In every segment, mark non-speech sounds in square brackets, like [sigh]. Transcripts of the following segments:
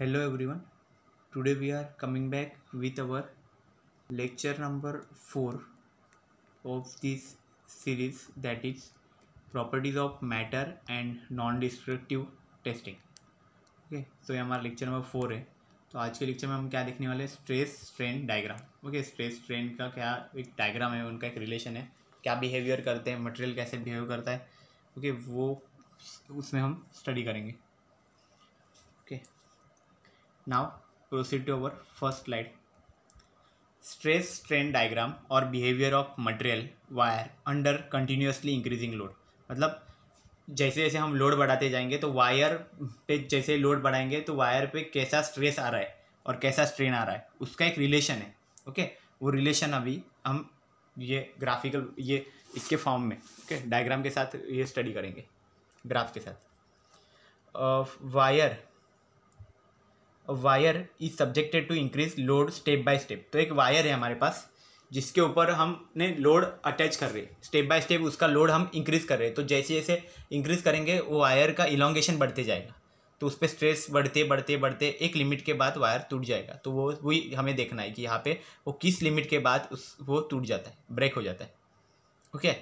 hello everyone today we are coming back with our lecture number four of this series that is properties of matter and non destructive testing okay तो ये हमारा lecture number four है तो आज के lecture में हम क्या देखने वाले हैं stress strain diagram okay stress strain का क्या एक डायग्राम है उनका एक रिलेशन है क्या बिहेवियर करते हैं मटेरियल कैसे बिहेव करता है ओके okay, वो उसमें हम स्टडी करेंगे now proceed to our first slide stress strain diagram और behavior of material wire under continuously increasing load मतलब जैसे जैसे हम लोड बढ़ाते जाएंगे तो वायर पे जैसे लोड बढ़ाएंगे तो वायर पे कैसा स्ट्रेस आ रहा है और कैसा स्ट्रेन आ रहा है उसका एक रिलेशन है ओके okay? वो रिलेशन अभी हम ये ग्राफिकल ये इसके फॉर्म में ओके okay? डायग्राम के साथ ये स्टडी करेंगे ग्राफ के साथ wire wire is subjected to increase load step by step तो एक वायर है हमारे पास जिसके ऊपर हमने लोड अटैच कर रहे हैं स्टेप बाय स्टेप उसका लोड हम इंक्रीज कर रहे हैं तो जैसे जैसे इंक्रीज करेंगे वो वायर का इलोंगेशन बढ़ते जाएगा तो उस पर स्ट्रेस बढ़ते बढ़ते बढ़ते एक लिमिट के बाद वायर टूट जाएगा तो वो वही हमें देखना है कि यहाँ पे वो किस लिमिट के बाद उस वो टूट जाता है ब्रेक हो जाता है ओके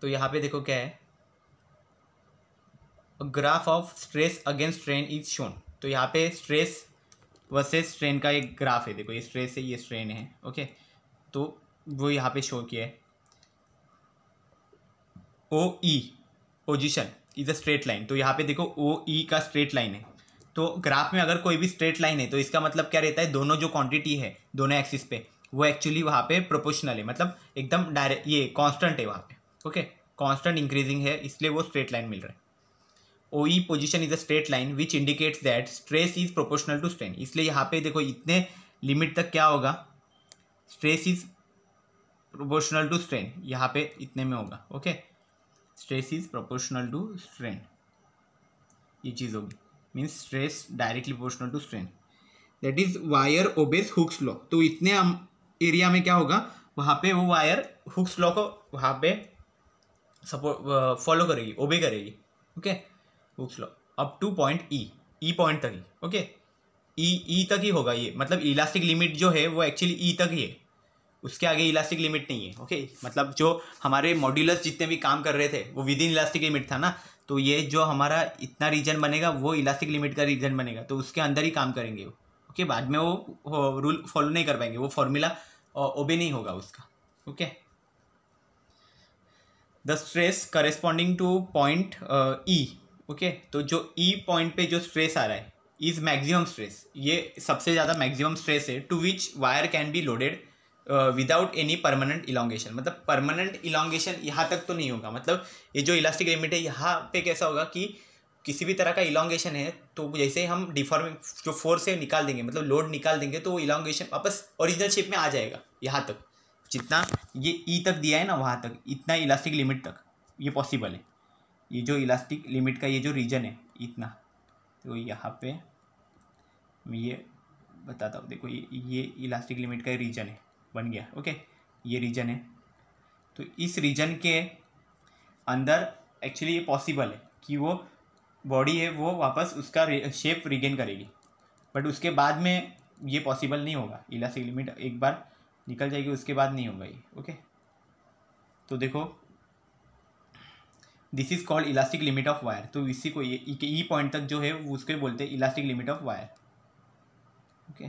तो यहाँ पे देखो क्या है graph of stress against strain is shown तो यहाँ पे स्ट्रेस वर्सेस स्ट्रेन का एक ग्राफ है देखो ये स्ट्रेस है ये स्ट्रेन है ओके तो वो यहाँ पे शो किया है O E position is a straight line तो यहाँ पे देखो ओ ई e का स्ट्रेट लाइन है तो ग्राफ में अगर कोई भी स्ट्रेट लाइन है तो इसका मतलब क्या रहता है दोनों जो क्वांटिटी है दोनों एक्सिस पे वो एक्चुअली वहाँ पे प्रोपोर्शनल है मतलब एकदम डायरेक्ट ये कांस्टेंट है वहाँ पे ओके कांस्टेंट इंक्रीजिंग है इसलिए वो स्ट्रेट लाइन मिल रहा है OE position is a straight line which indicates that stress is proportional to strain इसलिए यहाँ पे देखो इतने लिमिट तक क्या होगा stress is proportional to strain यहाँ पे इतने में होगा okay stress is proportional to strain ये चीज़ होगी means stress directly proportional to strain that is wire obeys Hooke's law तो इतने एरिया में क्या होगा वहाँ पे वो वायर हुक्स लॉ को वहाँ पे सपोर्ट फॉलो करेगी ओबे करेगी ओके okay? पूछ लो up to point E E point तक ही ओके ई ई तक ही होगा ये मतलब इलास्टिक लिमिट जो है वो एक्चुअली ई e तक ही है उसके आगे इलास्टिक लिमिट नहीं है ओके मतलब जो हमारे मॉड्यूलर्स जितने भी काम कर रहे थे वो विद इन इलास्टिक लिमिट था ना तो ये जो हमारा इतना रीजन बनेगा वो इलास्टिक लिमिट का रीजन बनेगा तो उसके अंदर ही काम करेंगे वो ओके बाद में वो रूल फॉलो नहीं कर पाएंगे वो फॉर्मूला ओबे नहीं होगा उसका okay the stress corresponding to point E okay तो जो ई e पॉइंट पे जो स्ट्रेस आ रहा है इज़ मैक्सिमम स्ट्रेस ये सबसे ज़्यादा मैक्सिमम स्ट्रेस है to which wire can be loaded without any permanent elongation मतलब परमानेंट इलांगेशन यहाँ तक तो नहीं होगा मतलब ये जो इलास्टिक लिमिट है यहाँ पे कैसा होगा कि किसी भी तरह का इलांगेशन है तो जैसे हम डिफॉर्मिंग जो फोर्स है निकाल देंगे मतलब लोड निकाल देंगे तो वो इलांगेशन वापस ओरिजिनल शेप में आ जाएगा यहाँ तक जितना ये ई e तक दिया है ना वहाँ तक इतना इलास्टिक लिमिट तक ये पॉसिबल है ये जो इलास्टिक लिमिट का ये जो रीजन है इतना तो यहाँ पे मैं ये बताता हूँ देखो ये ये इलास्टिक लिमिट का रीजन है बन गया ओके ये रीजन है तो इस रीजन के अंदर एक्चुअली ये पॉसिबल है कि वो बॉडी है वो वापस उसका शेप रिगेन करेगी बट उसके बाद में ये पॉसिबल नहीं होगा इलास्टिक लिमिट एक बार निकल जाएगी उसके बाद नहीं होगा ये ओके तो देखो this is called elastic limit of wire तो इसी को ये ई पॉइंट तक जो है उसके बोलते हैं elastic limit of wire okay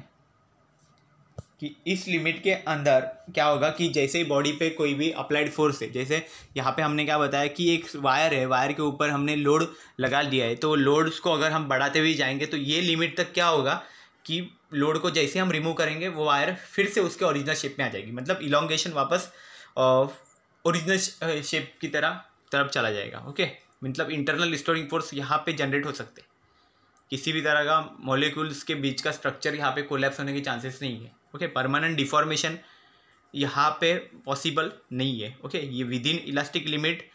कि इस लिमिट के अंदर क्या होगा कि जैसे ही बॉडी पे कोई भी अप्लाइड फोर्स है जैसे यहाँ पे हमने क्या बताया कि एक वायर है वायर के ऊपर हमने लोड लगा दिया है तो लोड्स को अगर हम बढ़ाते भी जाएंगे तो ये लिमिट तक क्या होगा कि लोड को जैसे हम रिमूव करेंगे वो वायर फिर से उसके ओरिजिनल शेप में आ जाएगी मतलब इलोंगेशन वापस ओरिजिनल uh, शेप uh, की तरह तरफ चला जाएगा ओके मतलब इंटरनल स्टोरिंग फोर्स यहाँ पे जनरेट हो सकते किसी भी तरह का मॉलिक्यूल्स के बीच का स्ट्रक्चर यहाँ पे कोलैप्स होने के चांसेस नहीं है ओके परमानेंट डिफॉर्मेशन यहाँ पे पॉसिबल नहीं है ओके ये विद इन इलास्टिक लिमिट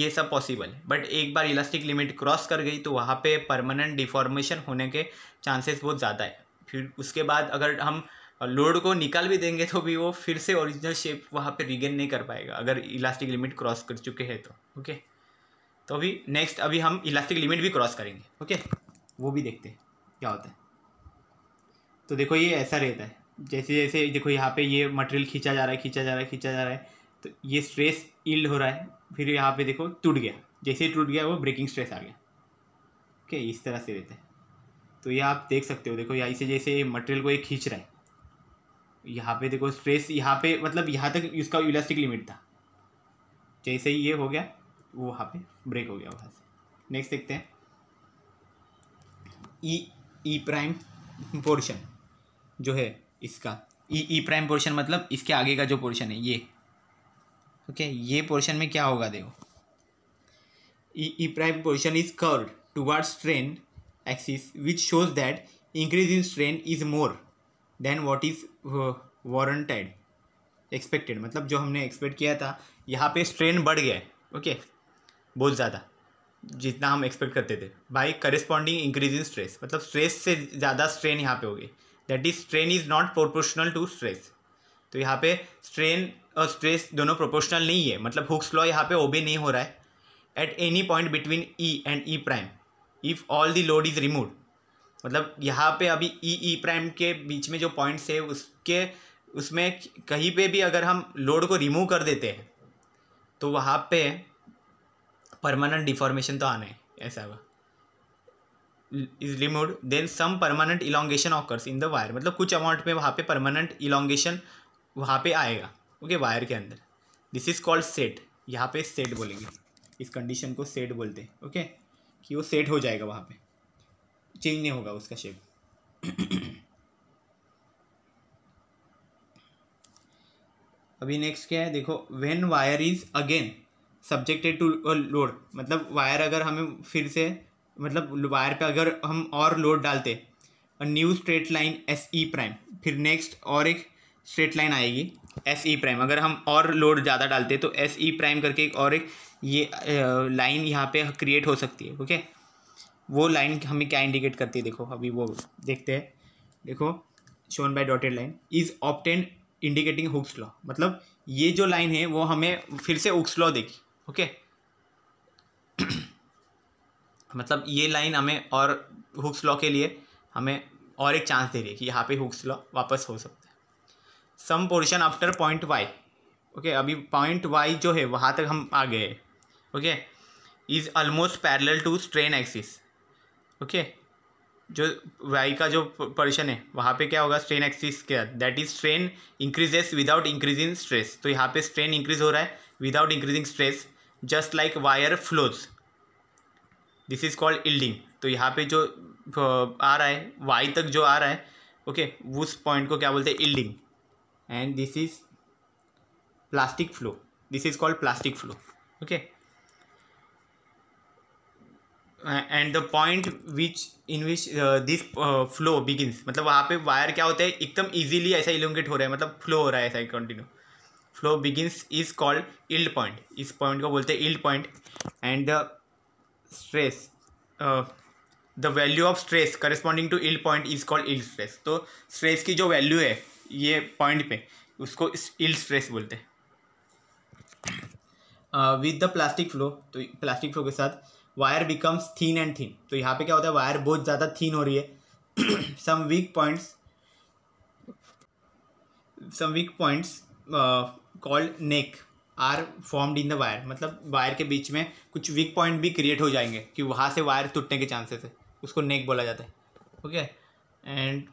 ये सब पॉसिबल है बट एक बार इलास्टिक लिमिट क्रॉस कर गई तो वहाँ पे परमानेंट डिफॉर्मेशन होने के चांसेस बहुत ज़्यादा है फिर उसके बाद अगर हम और लोड को निकाल भी देंगे तो भी वो फिर से ओरिजिनल शेप वहाँ पे रिगेन नहीं कर पाएगा अगर इलास्टिक लिमिट क्रॉस कर चुके हैं तो ओके तो अभी नेक्स्ट अभी हम इलास्टिक लिमिट भी क्रॉस करेंगे ओके वो भी देखते हैं क्या होता है तो देखो ये ऐसा रहता है जैसे जैसे देखो यहाँ पे ये मटेरियल खींचा जा रहा है खींचा जा रहा है खींचा जा रहा है तो ये स्ट्रेस इल्ड हो रहा है फिर यहाँ पे देखो टूट गया जैसे ही टूट गया वो ब्रेकिंग स्ट्रेस आ गया ओके इस तरह से रहता है तो ये आप देख सकते हो देखो यहाँ से जैसे मटेरियल को ये खींच रहा है यहाँ पे देखो स्ट्रेस यहाँ पे मतलब यहाँ तक इसका इलास्टिक लिमिट था जैसे ही ये हो गया वो वहाँ पे ब्रेक हो गया वहाँ से नेक्स्ट देखते हैं ई ई प्राइम पोर्शन जो है इसका ई ई प्राइम पोर्शन मतलब इसके आगे का जो पोर्शन है ये ओके ये पोर्शन में क्या होगा देखो E E prime portion is curve towards strain axis which shows that increase in strain is more than what is warranted expected मतलब जो हमने एक्सपेक्ट किया था यहाँ पे स्ट्रेन बढ़ गया है ओके बहुत ज़्यादा जितना हम एक्सपेक्ट करते थे by corresponding increase in stress मतलब स्ट्रेस से ज़्यादा स्ट्रेन यहाँ पे हो गई that is strain is not proportional to stress तो यहाँ पे स्ट्रेन और स्ट्रेस दोनों प्रोपोर्शनल नहीं है मतलब हुक्स लॉ यहाँ पे ओबे नहीं हो रहा है at any point between E and E prime if all the load is remove मतलब यहाँ पे अभी ई ई प्राइम के बीच में जो पॉइंट्स है उसके उसमें कहीं पे भी अगर हम लोड को रिमूव कर देते हैं तो वहाँ पे परमानेंट डिफॉर्मेशन तो आना है ऐसा हुआ is remove then some permanent elongation occurs in the wire मतलब कुछ अमाउंट में वहाँ पे परमानेंट इलांगेशन वहाँ पे आएगा ओके okay, वायर के अंदर दिस इज़ कॉल्ड सेट यहाँ पे सेट बोलेंगे इस कंडीशन को सेट बोलते हैं ओके okay? कि वो सेट हो जाएगा वहाँ पर चेंज नहीं होगा उसका शेप [clears throat] अभी नेक्स्ट क्या है देखो when wire is again subjected to load मतलब वायर अगर हमें फिर से मतलब वायर पे अगर हम और लोड डालते new straight line S E prime फिर नेक्स्ट और एक स्ट्रेट लाइन आएगी एस ई प्राइम अगर हम और लोड ज़्यादा डालते तो एस ई प्राइम करके एक और एक ये लाइन यहाँ पे क्रिएट हो सकती है ओके okay? वो लाइन हमें क्या इंडिकेट करती है देखो अभी वो देखते हैं देखो shown by dotted line is obtained indicating Hooke's law मतलब ये जो लाइन है वो हमें फिर से हुक्स लॉ देगी ओके [clears throat] मतलब ये लाइन हमें और हुक्स लॉ के लिए हमें और एक चांस दे रही है कि यहाँ पे हुक्स लॉ वापस हो सकता है some portion after point Y okay अभी पॉइंट वाई जो है वहाँ तक हम आ गए okay is almost parallel to strain axis okay जो वाई का जो पोर्शन है वहाँ पे क्या होगा स्ट्रेन एक्सिस क्या that is strain increases without increasing stress तो यहाँ पे स्ट्रेन इंक्रीज हो रहा है without increasing stress just like wire flows this is called yielding तो यहाँ पे जो आ रहा है वाई तक जो आ रहा है ओके okay, उस पॉइंट को क्या बोलते हैं yielding and this is plastic flow this is called plastic flow okay uh, and the point which in which uh, this uh, flow begins मतलब वहाँ पे वायर क्या होता है एकदम इजीली ऐसा इलोंगेट हो रहा है मतलब फ्लो हो रहा है ऐसा continue flow begins is called yield point इस पॉइंट को बोलते हैं yield point and the stress the value of stress corresponding to yield point is called yield stress तो स्ट्रेस की जो वैल्यू है ये पॉइंट पे उसको इल्ड स्ट्रेस बोलते हैं विद द प्लास्टिक फ्लो तो प्लास्टिक फ्लो के साथ wire becomes thin and thin तो यहाँ पे क्या होता है वायर बहुत ज़्यादा थीन हो रही है some weak points some weak points called neck are formed in the wire मतलब वायर के बीच में कुछ वीक पॉइंट भी क्रिएट हो जाएंगे कि वहाँ से वायर टूटने के चांसेस है उसको नेक बोला जाता है okay and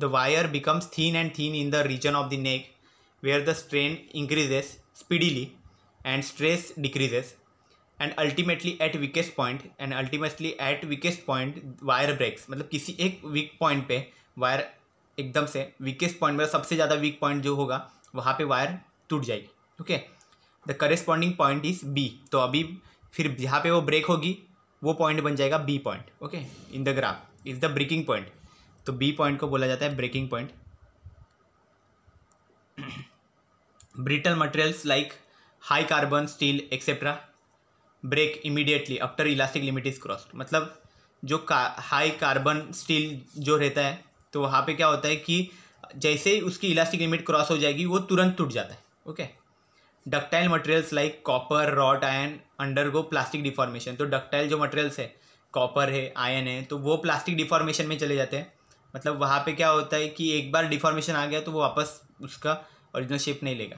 the wire becomes thin and thin in the region of the neck where the strain increases speedily and stress decreases and ultimately at weakest point and ultimately at weakest point wire breaks मतलब किसी एक weak point पे wire एकदम से weakest point मतलब सबसे ज़्यादा weak point जो होगा वहाँ पे वायर टूट जाएगी okay the corresponding point is B तो अभी फिर जहाँ पे वो ब्रेक होगी वो पॉइंट बन जाएगा B point okay in the graph is the breaking point तो बी पॉइंट को बोला जाता है breaking point brittle materials like high carbon steel etcetera break immediately after elastic limit is crossed मतलब जो का हाई कार्बन स्टील जो रहता है तो वहाँ पे क्या होता है कि जैसे ही उसकी इलास्टिक लिमिट क्रॉस हो जाएगी वो तुरंत टूट जाता है okay ductile materials like copper wrought iron undergo plastic deformation तो डक्टाइल जो मटेरियल्स है कॉपर है आयन है तो वो प्लास्टिक डिफॉर्मेशन में चले जाते हैं मतलब वहाँ पे क्या होता है कि एक बार डिफॉर्मेशन आ गया तो वो वापस उसका ओरिजिनल शेप नहीं लेगा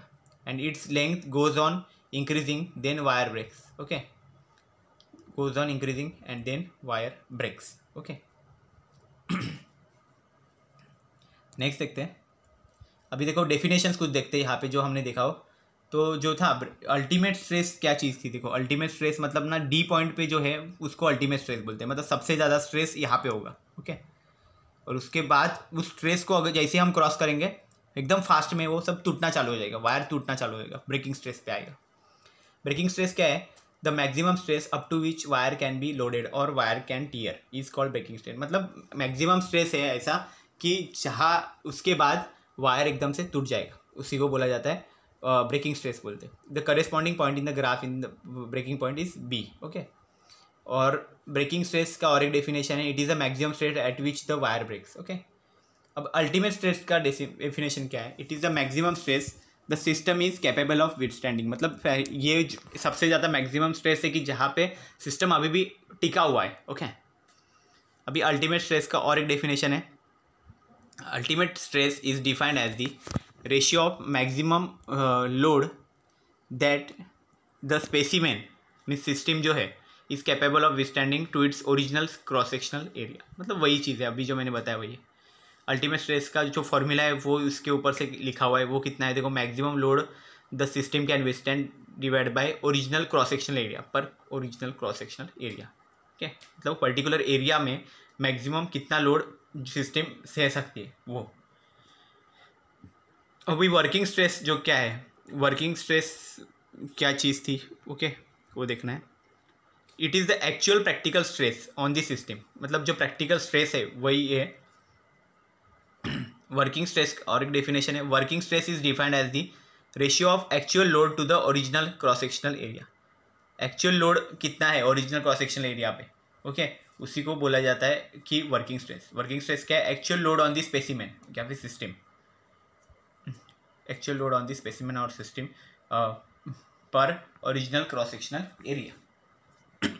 and its length goes on increasing then wire breaks okay goes on increasing and then wire breaks okay next [clears throat] देखते हैं अभी देखो definitions कुछ देखते हैं यहाँ पे जो हमने देखा हो तो जो था अल्टीमेट स्ट्रेस क्या चीज़ थी देखो अल्टीमेट स्ट्रेस मतलब ना डी पॉइंट पे जो है उसको अल्टीमेट स्ट्रेस बोलते हैं मतलब सबसे ज़्यादा स्ट्रेस यहाँ पे होगा ओके और उसके बाद उस स्ट्रेस को अगर जैसे हम क्रॉस करेंगे एकदम फास्ट में वो सब टूटना चालू हो जाएगा वायर टूटना चालू हो जाएगा ब्रेकिंग स्ट्रेस पे आएगा ब्रेकिंग स्ट्रेस क्या है the maximum stress up to which wire can be loaded और wire can tear is called breaking stress मतलब मैक्सिमम स्ट्रेस है ऐसा कि जहाँ उसके बाद वायर एकदम से टूट जाएगा उसी को बोला जाता है ब्रेकिंग स्ट्रेस बोलते हैं the corresponding point in the graph in the breaking point is B okay और ब्रेकिंग स्ट्रेस का और एक डेफिनेशन है it is the maximum stress at which the wire breaks okay अब अल्टीमेट स्ट्रेस का definition क्या है it is the maximum stress the system is capable of withstanding मतलब ये सबसे ज़्यादा मैक्सिमम स्ट्रेस है कि जहाँ पे सिस्टम अभी भी टिका हुआ है ओके okay? अभी अल्टीमेट स्ट्रेस का और एक डेफिनेशन है ultimate stress is defined as the ratio of maximum load that the specimen mean system जो है is capable of standing to its original cross sectional area मतलब वही चीज़ है अभी जो मैंने बताया वही है अल्टीमेट स्ट्रेस का जो फॉर्मूला है वो उसके ऊपर से लिखा हुआ है वो कितना है देखो maximum load the system can withstand divide by original cross sectional area पर ओरिजिनल क्रॉस सेक्शनल एरिया ठीक है मतलब पर्टिकुलर एरिया में मैक्सिमम कितना लोड सिस्टम सह सकती है वो अभी वर्किंग स्ट्रेस जो क्या है वर्किंग स्ट्रेस क्या चीज़ थी ओके okay, वो देखना है it is the actual practical stress on the system मतलब जो प्रैक्टिकल स्ट्रेस है वही है वर्किंग स्ट्रेस और एक डेफिनेशन है working stress is defined as the ratio of actual load to the original cross sectional area actual load कितना है ओरिजिनल क्रॉस सेक्शनल एरिया पे ओके okay? उसी को बोला जाता है कि वर्किंग स्ट्रेस वर्किंग स्ट्रेस क्या है actual load on the specimen क्या फिर system actual load on the specimen और सिस्टम पर ओरिजिनल क्रॉस सेक्शनल एरिया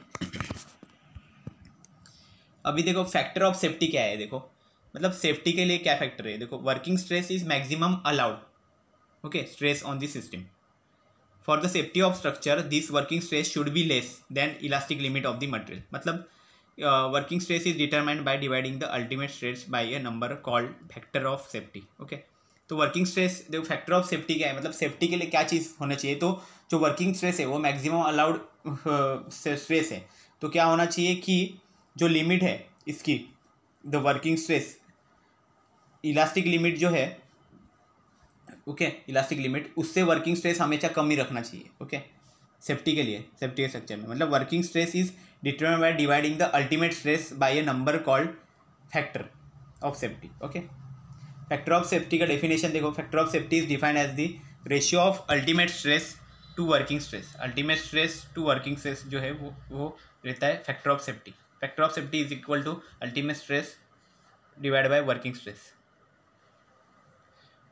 अभी देखो फैक्टर ऑफ सेफ्टी क्या है देखो मतलब सेफ्टी के लिए क्या फैक्टर है देखो working stress is maximum allowed okay stress on the system for the safety of structure this working stress should be less than elastic limit of the material मतलब working stress is determined by dividing the ultimate stress by a number called factor of safety okay तो working stress देखो factor of safety क्या है मतलब safety के लिए क्या चीज़ होना चाहिए तो जो वर्किंग स्ट्रेस है वो मैक्सिमम अलाउड स्ट्रेस है तो क्या होना चाहिए कि जो लिमिट है इसकी the working stress elastic limit जो है ओके इलास्टिक लिमिट उससे वर्किंग स्ट्रेस हमेशा कम ही रखना चाहिए ओके सेफ्टी के लिए सेफ्टी के स्ट्रक्चर में मतलब working stress is determined by dividing the ultimate stress by a number called factor of safety okay factor of safety का डेफिनेशन देखो factor of safety is defined as the ratio of ultimate stress to working stress ultimate stress to working stress जो है वो वो रहता है factor of safety factor of safety is equal to ultimate stress divide by working stress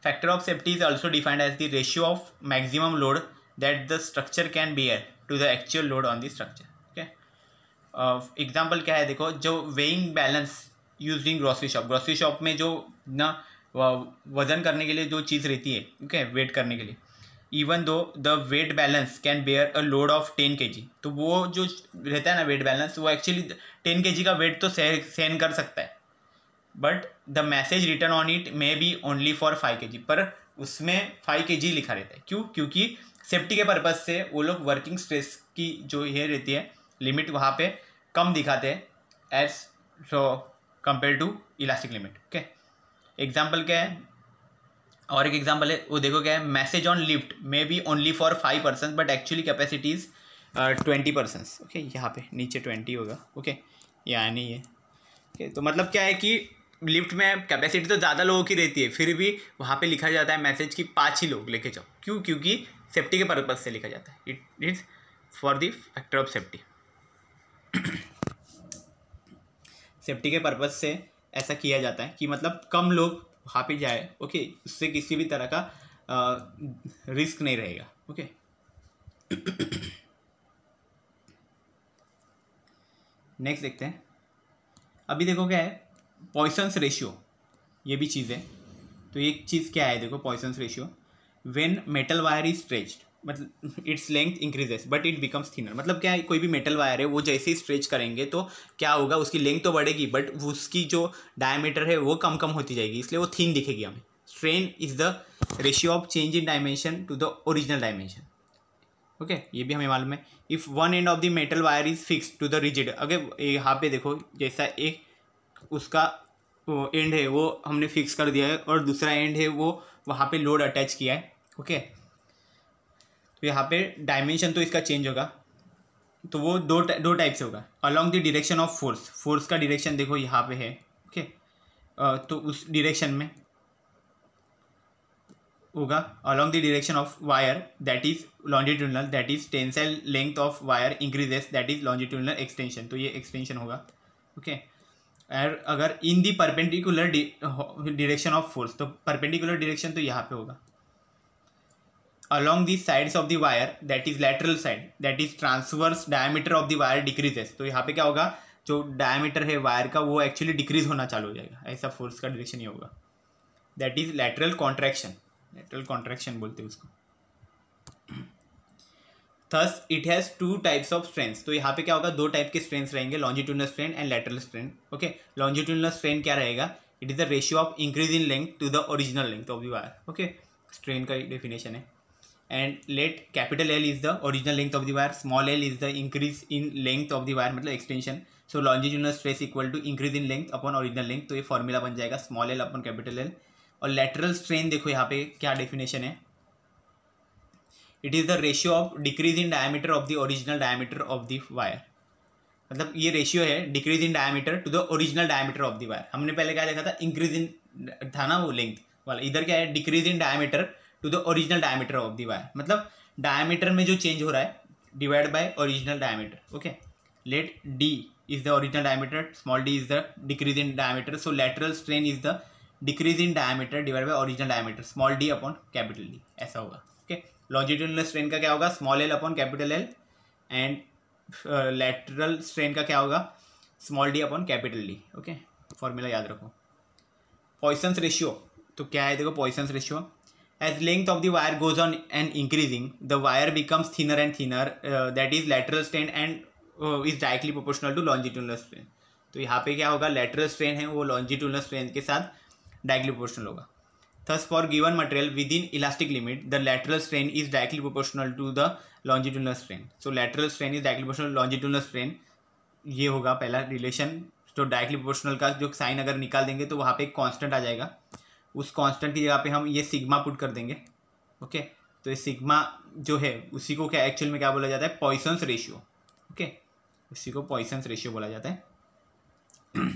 Factor of safety is also defined as the ratio of maximum load that the structure can bear to the actual load on the structure. Okay. Example uh, क्या है देखो जो weighing balance in grocery shop grocery shop में जो ना वजन करने के लिए जो चीज़ रहती है ओके okay, वेट करने के लिए even though the weight balance can bear a load of ten K G तो वो जो रहता है ना वेट बैलेंस वो एक्चुअली टेन के जी का वेट तो सहन कर सकता है but the message return on it may be only for five K G पर उसमें फाइव के जी लिखा रहता है क्यों क्योंकि सेफ्टी के पर्पज़ से वो लोग वर्किंग स्ट्रेस की जो ये रहती है लिमिट वहाँ पे कम दिखाते हैं as so compare to elastic limit okay example क्या है और एक एग्जाम्पल है वो देखो क्या है message on lift may be only for five percent but actually capacity is twenty percent okay यहाँ पे नीचे ट्वेंटी होगा ओके okay? यहाँ नहीं है okay, तो मतलब क्या है कि लिफ्ट में कैपेसिटी तो ज़्यादा लोगों की रहती है फिर भी वहाँ पे लिखा जाता है मैसेज कि पाँच ही लोग लेके जाओ क्यों क्योंकि सेफ्टी के पर्पज़ से लिखा जाता है it is for the factor of safety safety के पर्पज़ से ऐसा किया जाता है कि मतलब कम लोग वहाँ पे जाए ओके उससे किसी भी तरह का आ, रिस्क नहीं रहेगा ओके नेक्स्ट [clears throat] देखते हैं अभी देखो क्या है पॉइसन्स रेशियो ये भी चीज़ है तो एक चीज़ क्या है देखो Poisson's ratio when metal wire is stretched मतलब its length increases but it becomes thinner मतलब क्या है कोई भी मेटल वायर है वो जैसे ही स्ट्रेच करेंगे तो क्या होगा उसकी लेंथ तो बढ़ेगी बट उसकी जो डायमीटर है वो कम कम होती जाएगी इसलिए वो थीन दिखेगी हमें strain is the ratio of change in dimension to the original dimension okay ये भी हमें मालूम है if one end of the metal wire is fix to the rigid अगर यहाँ पे देखो जैसा एक उसका एंड है वो हमने फिक्स कर दिया है और दूसरा एंड है वो वहाँ पे लोड अटैच किया है ओके तो यहाँ पे डायमेंशन तो इसका चेंज होगा तो वो दो दो टाइप से होगा along the direction of force force का डिरेक्शन देखो यहाँ पे है ओके तो उस डिरेक्शन में होगा along the direction of wire that is longitudinal that is tensile length of wire increases that is longitudinal extension तो ये एक्सटेंशन होगा ओके okay? अगर in the perpendicular direction of force तो परपेंडिकुलर डिरेक्शन तो यहाँ पे होगा along the sides of the wire that is lateral side that is transverse diameter of the wire decreases तो यहाँ पे क्या होगा जो डायमीटर है वायर का वो एक्चुअली डिक्रीज होना चालू हो जाएगा ऐसा फोर्स का डिरेक्शन ही होगा that is lateral contraction lateral contraction बोलते हैं उसको thus it has two types of strength तो यहाँ पे क्या होगा दो टाइप के स्ट्रेंथ रहेंगे longitudinal strain and lateral strength okay longitudinal strain क्या रहेगा it is the ratio of increase in length to the original length of wire okay strain का डेफिनेशन है and let capital L is the original length of the wire small L is the increase in length of the wire मतलब extension so longitudinal stress equal to increase in length upon original length तो ये formula बन जाएगा small L upon capital L और lateral strain देखो यहाँ पे क्या डेफिनेशन है it is the ratio of decrease in diameter of the original diameter of the wire मतलब ये रेशियो है decrease in diameter to the original diameter of the wire हमने पहले क्या देखा था इंक्रीज इन था ना वो लेंथ वाला इधर क्या है decrease in diameter to the original diameter of the wire मतलब डायमीटर में जो चेंज हो रहा है divide by original diameter okay let D is the original diameter small D is the decrease in diameter so lateral strain is the decrease in diameter divide by original diameter small D upon capital D ऐसा होगा okay okay? Longitudinal strain का क्या होगा small L upon capital L and lateral strain का क्या होगा small D upon capital D okay formula याद रखो पॉइसन्स रेशियो तो क्या है देखो Poisson's ratio as length of the wire goes on and increasing the wire becomes thinner and thinner that is lateral strain and is directly proportional to longitudinal strain तो यहाँ पे क्या होगा लेटरल स्ट्रेन है वो लॉन्जिट्यूनल स्ट्रेन के साथ directly proportional होगा Thus, for given material within elastic limit, the lateral strain is directly proportional to the longitudinal strain. So, lateral strain is directly proportional to longitudinal strain. ये होगा पहला relation तो directly proportional का जो sign अगर निकाल देंगे तो वहाँ पे एक कांस्टेंट आ जाएगा उस कांस्टेंट की जगह पे हम ये सिग्मा पुट कर देंगे ओके तो ये सिग्मा जो है उसी को क्या एक्चुअल में क्या बोला जाता है पॉइसन्स रेशियो ओके उसी को पॉइसन्स रेशियो बोला जाता है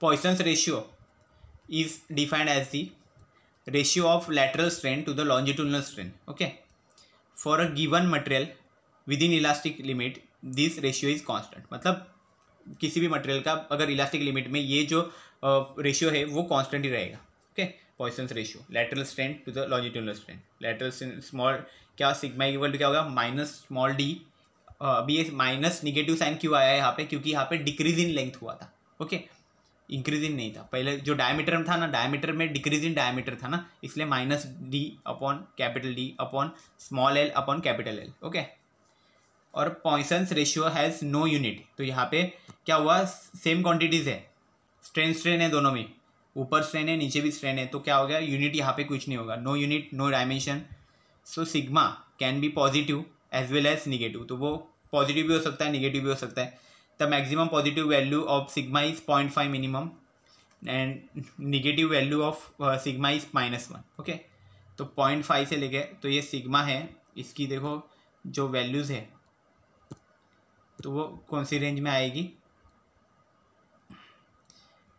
Poisson's ratio is defined as the ratio of of lateral to the the longitudinal okay for a given material within elastic limit this ratio is constant मतलब किसी भी material का अगर इलास्टिक लिमिट में ये जो रेशियो है वो कांस्टेंट ही रहेगा okay Poisson ratio lateral strain to the longitudinal strain lateral small क्या सिग्मा इक्वल टू क्या होगा माइनस स्मॉल डी अभी ये माइनस निगेटिव साइन क्यों आया है यहाँ पे क्योंकि यहाँ पे डिक्रीज इन लेंथ हुआ था ओके okay? इंक्रीज इन नहीं था पहले जो डायमीटर था ना डायमीटर में डिक्रीज इन डायमीटर था ना इसलिए minus D upon capital D upon small L upon capital L okay और Poisson's ratio has no unit तो यहाँ पे क्या हुआ सेम क्वांटिटीज़ है स्ट्रेन स्ट्रेन है दोनों में ऊपर स्ट्रेन है नीचे भी स्ट्रेन है तो क्या हो गया यूनिट यहाँ पे कुछ नहीं होगा no unit no dimension so sigma can be positive as well as negative तो वो पॉजिटिव भी हो सकता है निगेटिव भी हो सकता है the maximum positive value of sigma is 0.5 minimum and negative value of uh, sigma is minus one okay तो पॉइंट फाइव से लेके तो ये सिग्मा है इसकी देखो जो वैल्यूज़ है तो वो कौन सी रेंज में आएगी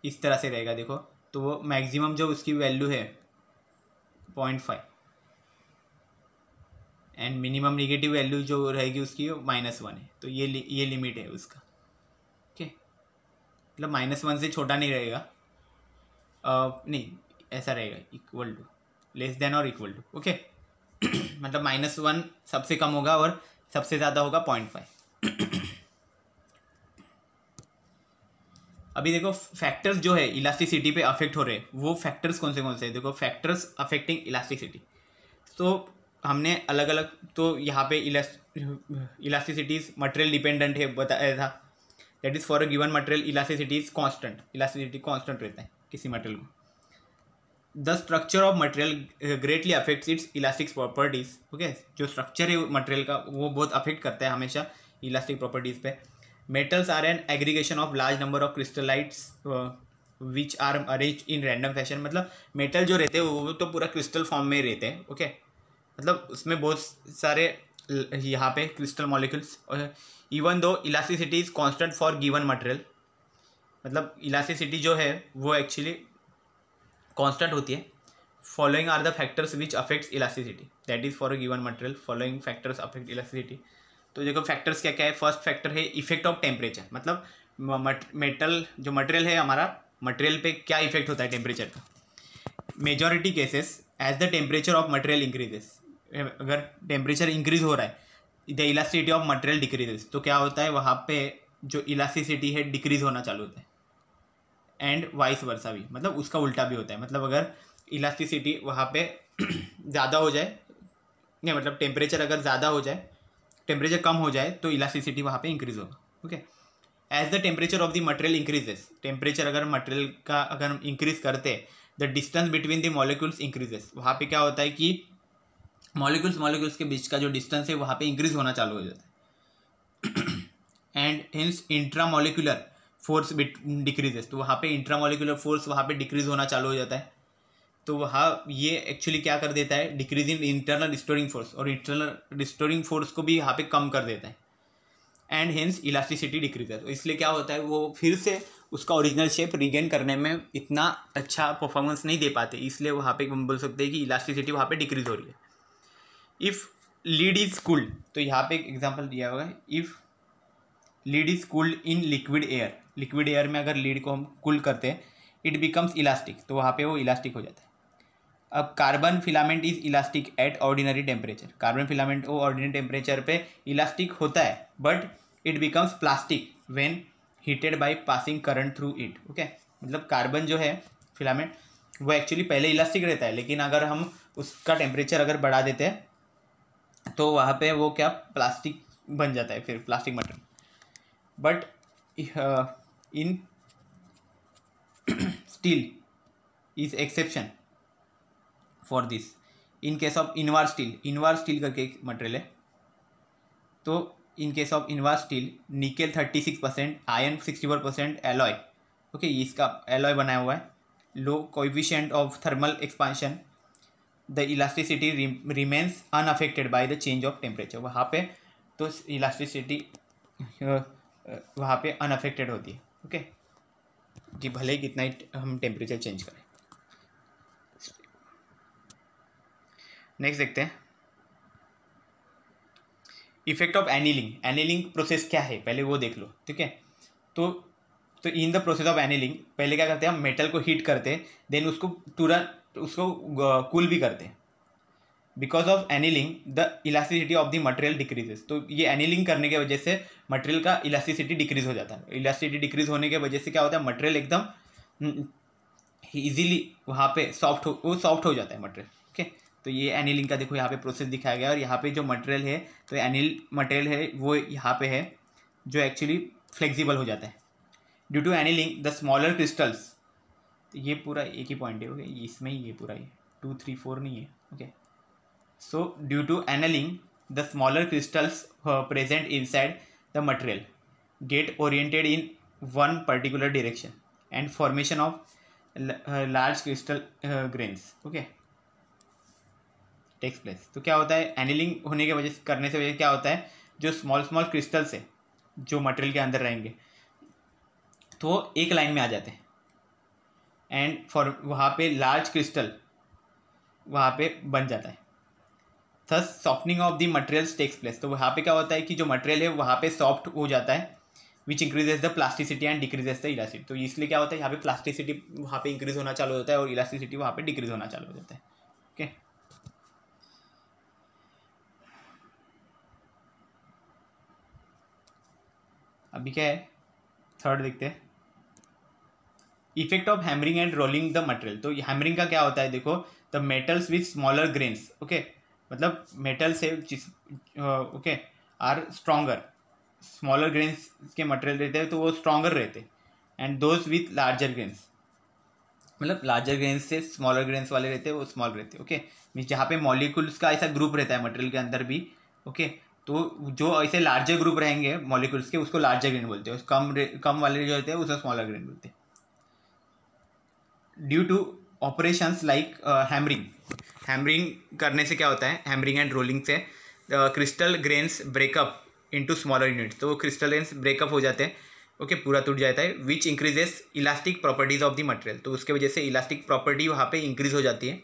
इस तरह से रहेगा देखो तो वो मैक्सिमम जो उसकी वैल्यू है point five and minimum negative value जो रहेगी उसकी माइनस वन है तो ये ये लिमिट है उसका मतलब माइनस वन से छोटा नहीं रहेगा uh, नहीं ऐसा रहेगा इक्वल टू लेस देन और इक्वल टू ओके मतलब माइनस वन सबसे कम होगा और सबसे ज़्यादा होगा पॉइंट फाइव अभी देखो फैक्टर्स जो है इलास्टिसिटी पे अफेक्ट हो रहे हैं वो फैक्टर्स कौन से कौन से हैं देखो फैक्टर्स अफेक्टिंग इलास्टिसिटी तो हमने अलग अलग तो यहाँ पे इलास्टिसिटीज मटेरियल डिपेंडेंट है बताया था that is for a given material elasticity is constant elasticity constant रहता है किसी मटेरियल को the structure of material greatly affects its elastic properties okay जो स्ट्रक्चर है मटेरियल का वो बहुत अफेक्ट करता है हमेशा इलास्टिक प्रॉपर्टीज़ पे metals are an aggregation of large number of crystallites which are arrange in random fashion मतलब मेटल जो रहते हैं वो तो पूरा क्रिस्टल फॉर्म में रहते हैं ओके okay? मतलब उसमें बहुत सारे यहाँ पे crystal molecules even though elasticity is constant for given material मतलब इलास्टिसिटी जो है वो एक्चुअली कॉन्स्टेंट होती है following are the factors which affects elasticity that is for a given material following factors affect elasticity तो देखो फैक्टर्स क्या क्या है फर्स्ट फैक्टर है इफेक्ट ऑफ टेम्परेचर मतलब मेटल जो मटेरियल है हमारा मटेरियल पे क्या इफेक्ट होता है टेम्परेचर का majority cases as the temperature of material increases अगर टेम्परेचर इंक्रीज हो रहा है the elasticity of material decreases तो क्या होता है वहाँ पे जो इलास्टिसिटी है डिक्रीज होना चालू होता है एंड वाइस वर्षा भी मतलब उसका उल्टा भी होता है मतलब अगर इलास्टिसिटी वहाँ पे [clears throat] ज़्यादा हो जाए नहीं मतलब टेम्परेचर अगर ज़्यादा हो जाए टेम्परेचर कम हो जाए तो इलास्टिसिटी वहाँ पे इंक्रीज होगा okay as the temperature of the material increases temperature अगर मटेरियल का अगर हम इंक्रीज करते the distance between the molecules increases वहाँ पे क्या होता है कि मॉलिक्यूल्स मॉलिक्यूल्स के बीच का जो डिस्टेंस है वहाँ पे इंक्रीज होना चालू हो जाता है and hence intra molecular force decreases तो वहाँ पे इंट्रा मॉलिकुलर फोर्स वहाँ पे डिक्रीज होना चालू हो जाता है तो वहाँ ये एक्चुअली क्या कर देता है decrease in internal restoring force और इंटरनल रिस्टोरिंग फोर्स को भी यहाँ पे कम कर देता है एंड हिंस इलास्टिसिटी डिक्रीज है तो इसलिए क्या होता है वो फिर से उसका ओरिजिनल शेप रिगेन करने में इतना अच्छा परफॉर्मेंस नहीं दे पाते इसलिए वहाँ पे हम बोल सकते हैं कि इलास्टिसिटी वहाँ पे डिक्रीज हो रही है इफ़ लीड इज कूल्ड तो यहाँ पे एक एग्जाम्पल दिया होगा if lead is cooled in liquid air liquid air में अगर लीड को हम कूल करते हैं इट बिकम्स इलास्टिक तो वहाँ पे वो इलास्टिक हो जाता है अब carbon filament is elastic at ordinary temperature carbon filament वो ऑर्डिनरी टेम्परेचर पे इलास्टिक होता है but it becomes plastic when heated by passing current through it okay मतलब कार्बन जो है फिलामेंट वो एक्चुअली पहले इलास्टिक रहता है लेकिन अगर हम उसका टेम्परेचर अगर बढ़ा देते हैं तो वहाँ पे वो क्या प्लास्टिक बन जाता है फिर प्लास्टिक मटन but in steel is exception for this in case of invar steel invar steel करके एक मटेरियल है तो in case of invar steel nickel thirty six percent iron sixty four percent alloy okay इसका alloy बनाया हुआ है low coefficient of thermal expansion the elasticity remains unaffected by the change of temperature वहाँ पे तो elasticity वहाँ पे unaffected होती है ओके okay? जी भले ही कितना ही हम टेम्परेचर चेंज करें नेक्स्ट देखते हैं effect of annealing annealing process क्या है पहले वो देख लो ठीक है तो तो in the process of annealing पहले क्या करते हैं हम मेटल को हीट करते हैं देन उसको तुरंत तो उसको कूल भी करते हैं because of annealing the elasticity of the material decreases तो ये एनिलिंग करने की वजह से मटेरियल का इलास्टिसिटी डिक्रीज हो जाता है इलास्टिसिटी डिक्रीज होने की वजह से क्या होता है मटेरियल एकदम ईजिली हम्म, वहाँ पे सॉफ्ट हो वो सॉफ्ट हो जाता है मटेरियल ओके है तो ये एनिलिंग का देखो यहाँ पे प्रोसेस दिखाया गया और यहाँ पे जो मटेरियल है तो एनिल मटेरियल है वो यहाँ पे है जो एक्चुअली फ्लेक्सिबल हो जाता है due to annealing the smaller crystals तो ये पूरा एक ही पॉइंट है ओके okay? इसमें ही ये पूरा है टू थ्री फोर नहीं है okay so due to annealing the smaller crystals present inside the material get oriented in one particular direction and formation of large crystal grains okay takes place तो क्या होता है annealing होने के वजह से करने से वजह क्या होता है जो स्मॉल स्मॉल क्रिस्टल्स है जो मटेरियल के अंदर रहेंगे तो वो एक लाइन में आ जाते हैं एंड फॉर वहाँ पे लार्ज क्रिस्टल वहाँ पे बन जाता है thus softening of the materials takes place तो वहाँ पे क्या होता है कि जो मटेरियल है वहाँ पे सॉफ्ट हो जाता है which increases the plasticity and decreases the elasticity तो इसलिए क्या होता है यहाँ पे प्लास्टिसिटी वहाँ पे इंक्रीज होना चालू होता है और इलास्टिसिटी वहाँ पे डिक्रीज होना चालू हो जाता है ओके okay? अभी क्या है थर्ड देखते हैं effect of hammering and rolling the material तो हैमरिंग का क्या होता है देखो the metals with smaller grains okay मतलब मेटल्स है जिस okay are stronger smaller grains के मटेरियल रहते हैं तो वो स्ट्रोंगर रहते and those with larger grains मतलब लार्जर ग्रेन्स से स्मॉलर ग्रेन्स वाले रहते हैं वो स्मॉल रहते ओके मीन जहाँ पे मॉलिकुल्स का ऐसा ग्रुप रहता है मटेरियल के अंदर भी ओके तो जो ऐसे लार्जर ग्रुप रहेंगे मॉलिकुल्स के उसको लार्जर ग्रेन बोलते हैं कम कम वाले जो रहते हैं उसको स्मॉलर ग्रेन बोलते हैं due to operations like hammering hammering करने से क्या होता है हैमरिंग एंड रोलिंग से crystal grains breakup into smaller units तो वो क्रिस्टल ग्रेन्स ब्रेकअप हो जाते हैं ओके okay, पूरा टूट जाता है which increases elastic properties of the material तो उसके वजह से इलास्टिक प्रॉपर्टी वहाँ पे इंक्रीज हो जाती है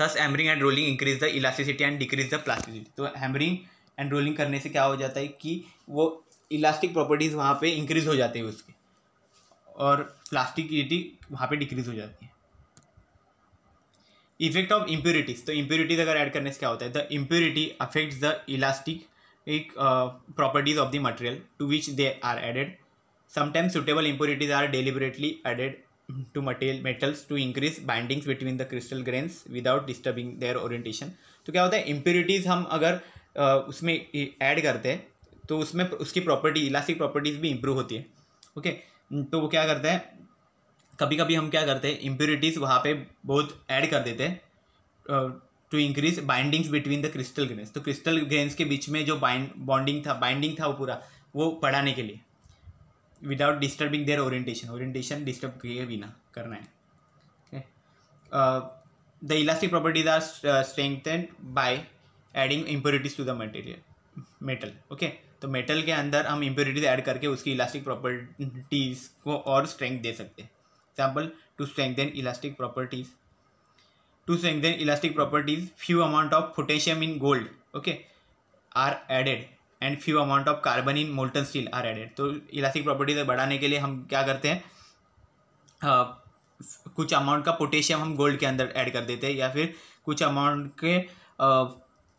thus hammering and rolling increase the elasticity and decrease the plasticity तो हैमरिंग एंड रोलिंग करने से क्या हो जाता है कि वो इलास्टिक प्रॉपर्टीज़ वहाँ पे इंक्रीज हो जाती है उसकी और प्लास्टिकिटी वहाँ पे डिक्रीज हो जाती है इफेक्ट ऑफ इम्प्योरिटीज तो इम्प्योरिटीज अगर ऐड करने से क्या होता है the impurity affect the elastic एक properties of the material to which they are added sometimes suitable impurities are deliberately added to material metals to increase bindings between the crystal grains without disturbing their orientation तो क्या होता है impurities हम अगर uh, उसमें add करते हैं तो उसमें उसकी प्रॉपर्टी इलास्टिक प्रॉपर्टीज भी इम्प्रूव होती है ओके हम्म, तो वो क्या करते हैं कभी कभी हम क्या करते हैं इम्प्योरिटीज़ वहाँ पे बहुत ऐड कर देते हैं to increase bindings between the crystal grains तो क्रिस्टल ग्रेन्स के बीच में जो बाइंड बॉन्डिंग था बाइंडिंग था वो पूरा वो पढ़ाने के लिए without disturbing their orientation orientation disturb किए बिना करना है the elastic properties are strengthened by adding impurities to the material metal okay तो मेटल के अंदर हम इम्प्योरिटीज ऐड करके उसकी इलास्टिक प्रॉपर्टीज़ को और स्ट्रेंथ दे सकते हैं example to strengthen elastic properties to strengthen elastic properties few amount of potassium in gold okay are added and few amount of carbon in molten steel are added तो elastic properties बढ़ाने के लिए हम क्या करते हैं uh, कुछ amount का पोटेशियम हम गोल्ड के अंदर ऐड कर देते हैं या फिर कुछ अमाउंट के आ,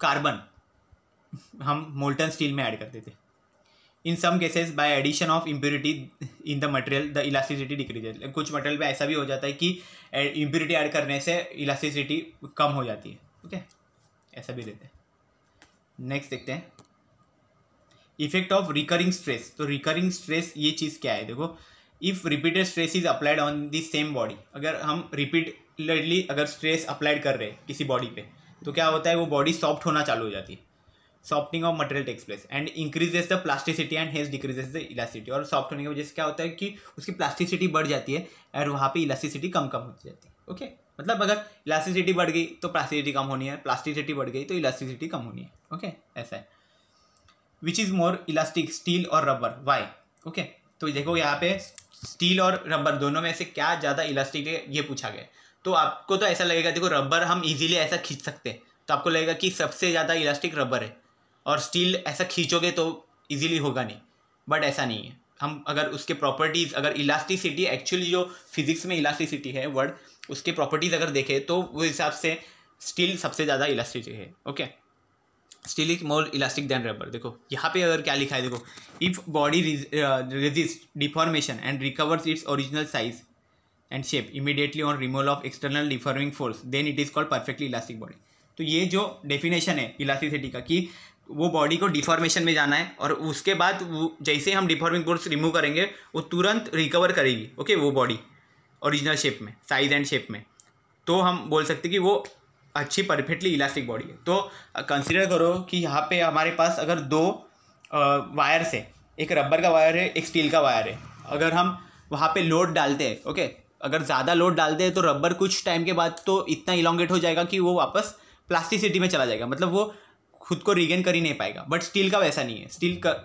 कार्बन हम मोल्टन स्टील में ऐड करते थे in some cases by addition of impurity in the material the elasticity decrease कुछ मटेरियल पे ऐसा भी हो जाता है कि इम्प्योरिटी ऐड करने से इलास्टिसिटी कम हो जाती है ओके okay? ऐसा भी देते हैं नेक्स्ट देखते हैं इफेक्ट ऑफ रिकरिंग स्ट्रेस तो रिकरिंग स्ट्रेस ये चीज़ क्या है देखो if repeated stress is applied on this same body अगर हम रिपीटेडली अगर स्ट्रेस अप्लाइड कर रहे हैं किसी बॉडी पे तो क्या होता है वो बॉडी सॉफ्ट होना चालू हो जाती है softening of material takes place and increases the plasticity and has decreases the elasticity और सॉफ्ट होने की वजह से क्या होता है कि उसकी प्लास्टिसिटी बढ़ जाती है एंड वहाँ पे इलास्टिसिटी कम कम होती जाती है ओके okay? मतलब अगर इलास्टिसिटी बढ़ गई तो प्लास्टिसिटी कम होनी है प्लास्टिसिटी बढ़ गई तो इलास्टिसिटी कम होनी है ओके okay? ऐसा है which is more elastic steel और रबर वाई ओके तो देखो यहाँ पे स्टील और रबर दोनों में से क्या ज़्यादा इलास्टिक है ये पूछा गया तो आपको तो ऐसा लगेगा देखो रबर हम इजीली ऐसा खींच सकते हैं तो आपको लगेगा कि सबसे ज़्यादा इलास्टिक रबर है और स्टील ऐसा खींचोगे तो ईजिली होगा नहीं बट ऐसा नहीं है हम अगर उसके प्रॉपर्टीज़ अगर इलास्टिसिटी एक्चुअली जो फिजिक्स में इलास्टिसिटी है वर्ड उसके प्रॉपर्टीज़ अगर देखें तो वो हिसाब से स्टील सबसे ज़्यादा इलास्टिक है okay steel is more elastic than rubber देखो यहाँ पे अगर क्या लिखा है देखो if body resist deformation and recovers its original size and shape immediately on removal of external deforming force then it is called perfectly elastic body तो ये जो डेफिनेशन है इलास्टिसिटी का कि वो बॉडी को डिफॉर्मेशन में जाना है और उसके बाद वो जैसे हम डिफॉर्मिंग बोर्ड रिमूव करेंगे वो तुरंत रिकवर करेगी ओके वो बॉडी ओरिजिनल शेप में साइज एंड शेप में तो हम बोल सकते कि वो अच्छी परफेक्टली इलास्टिक बॉडी है तो कंसिडर करो कि यहाँ पे हमारे पास अगर दो वायर्स है एक रबर का वायर है एक स्टील का वायर है अगर हम वहाँ पे लोड डालते हैं ओके अगर ज़्यादा लोड डालते हैं तो रबर कुछ टाइम के बाद तो इतना इलांगेट हो जाएगा कि वो वापस प्लास्टिसिटी में चला जाएगा मतलब वो खुद को रिगेन कर ही नहीं पाएगा बट स्टील का वैसा नहीं है स्टील का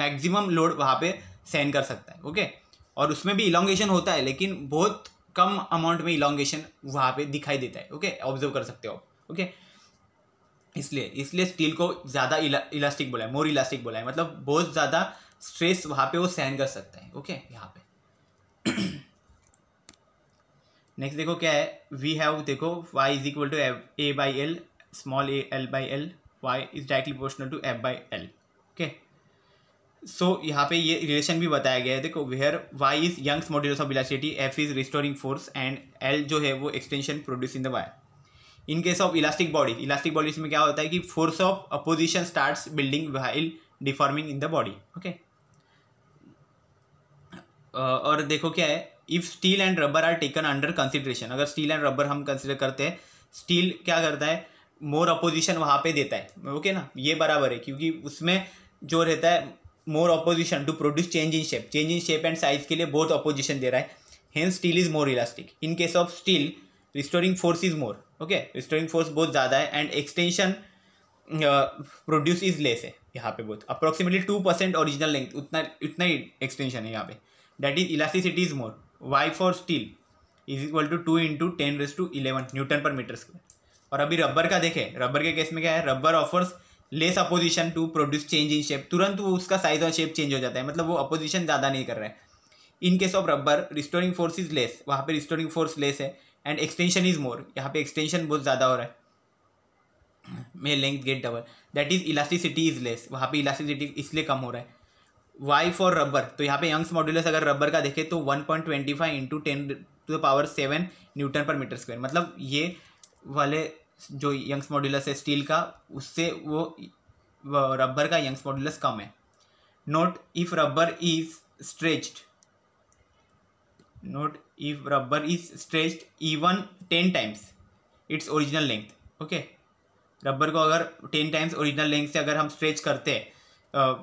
मैक्सिमम लोड वहाँ पे सहन कर सकता है ओके और उसमें भी इलांगेशन होता है लेकिन बहुत कम अमाउंट में इलांगेशन वहाँ पे दिखाई देता है ओके ऑब्जर्व कर सकते हो आप ओके इसलिए इसलिए स्टील को ज़्यादा इला, इलास्टिक बोला है मोर इलास्टिक बोला है मतलब बहुत ज़्यादा स्ट्रेस वहाँ पे वो सहन कर सकता है ओके यहाँ पे नेक्स्ट [clears throat] देखो क्या है वी हैव देखो Y is equal to A by L small A L by L y is directly proportional to F by L okay so यहाँ पे ये रिलेशन भी बताया गया है देखो where Y is Young's modulus of elasticity F is restoring force and L जो है वो extension produce in the wire in case of elastic body elastic bodies में क्या होता है कि force of opposition start building while deforming in the body okay और देखो क्या है if steel and rubber are taken under consideration अगर स्टील एंड रबर हम कंसिडर करते हैं स्टील क्या करता है मोर अपोजिशन वहाँ पे देता है ओके ना ये बराबर है क्योंकि उसमें जो रहता है more opposition to produce change in shape change in shape and size के लिए बहुत अपोजिशन दे रहा है hence steel is more elastic in case of steel restoring force is more okay restoring force बहुत ज़्यादा है and extension produce is less है यहाँ पे बहुत approximately two percent original length उतना इतना ही एक्सटेंशन है यहाँ पे that is elasticity is more why for steel is equal to two into ten raise to eleven newton per meter square और अभी रबर का देखें रबर के केस में क्या है rubber offers less opposition to produce change in shape तुरंत वो उसका साइज और शेप चेंज हो जाता है मतलब वो अपोजिशन ज़्यादा नहीं कर रहा है in case of rubber restoring force is less वहाँ पे रिस्टोरिंग फोर्स लेस है एंड एक्सटेंशन इज मोर यहाँ पे एक्सटेंशन बहुत ज़्यादा हो रहा है may length get double that is elasticity is less वहाँ पे इलास्टिसिटी इसलिए कम हो रहा है वाई फॉर रबर तो यहाँ पे यंग्स मॉड्यूलस अगर रबर का देखें तो one point twenty five into ten to the power seven newton per meter square मतलब ये वाले जो यंग्स मॉड्यूलस है स्टील का उससे वो रबर का यंग्स मॉड्यूलस कम है note if rubber is stretched note if rubber is stretched even ten times its original length okay rubber को अगर टेन टाइम्स ओरिजिनल लेंथ से अगर हम स्ट्रेच करते हैं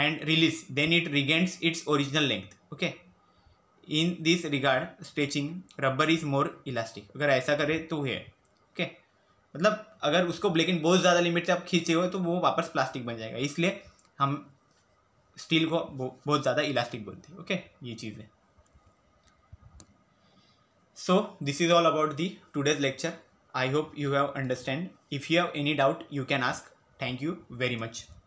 and release then it regains its original length okay in this regard stretching rubber is more elastic अगर ऐसा करें तो है ओके मतलब अगर उसको लेकिन बहुत ज़्यादा लिमिट से आप खींचे हुए तो वो वापस प्लास्टिक बन जाएगा इसलिए हम स्टील को बहुत ज़्यादा इलास्टिक बोलते हैं ओके ये चीज़ है so this is all about the today's lecture I hope you have understand if you have any doubt you can ask thank you very much